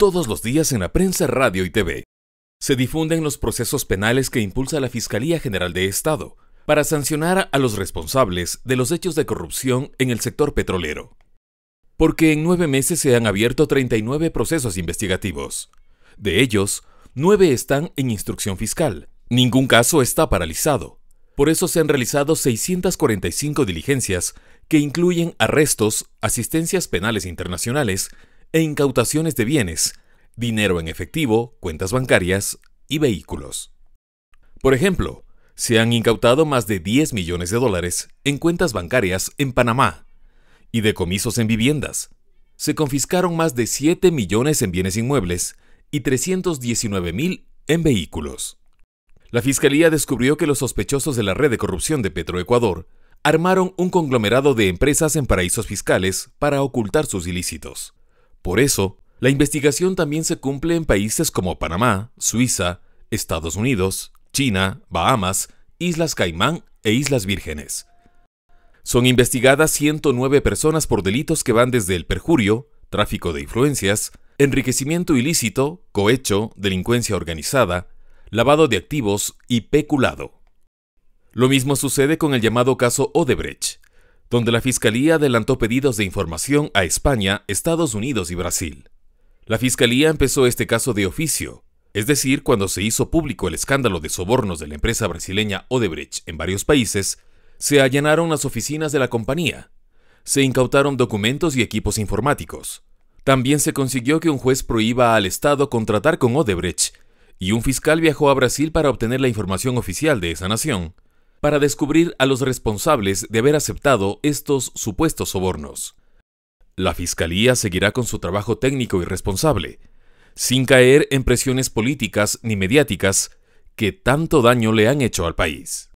todos los días en la prensa, radio y TV. Se difunden los procesos penales que impulsa la Fiscalía General de Estado para sancionar a los responsables de los hechos de corrupción en el sector petrolero. Porque en nueve meses se han abierto 39 procesos investigativos. De ellos, nueve están en instrucción fiscal. Ningún caso está paralizado. Por eso se han realizado 645 diligencias que incluyen arrestos, asistencias penales internacionales, e incautaciones de bienes, dinero en efectivo, cuentas bancarias y vehículos. Por ejemplo, se han incautado más de 10 millones de dólares en cuentas bancarias en Panamá y decomisos en viviendas. Se confiscaron más de 7 millones en bienes inmuebles y 319 mil en vehículos. La Fiscalía descubrió que los sospechosos de la red de corrupción de Petroecuador armaron un conglomerado de empresas en paraísos fiscales para ocultar sus ilícitos. Por eso, la investigación también se cumple en países como Panamá, Suiza, Estados Unidos, China, Bahamas, Islas Caimán e Islas Vírgenes. Son investigadas 109 personas por delitos que van desde el perjurio, tráfico de influencias, enriquecimiento ilícito, cohecho, delincuencia organizada, lavado de activos y peculado. Lo mismo sucede con el llamado caso Odebrecht, donde la Fiscalía adelantó pedidos de información a España, Estados Unidos y Brasil. La Fiscalía empezó este caso de oficio, es decir, cuando se hizo público el escándalo de sobornos de la empresa brasileña Odebrecht en varios países, se allanaron las oficinas de la compañía, se incautaron documentos y equipos informáticos. También se consiguió que un juez prohíba al Estado contratar con Odebrecht, y un fiscal viajó a Brasil para obtener la información oficial de esa nación, para descubrir a los responsables de haber aceptado estos supuestos sobornos. La Fiscalía seguirá con su trabajo técnico y responsable, sin caer en presiones políticas ni mediáticas que tanto daño le han hecho al país.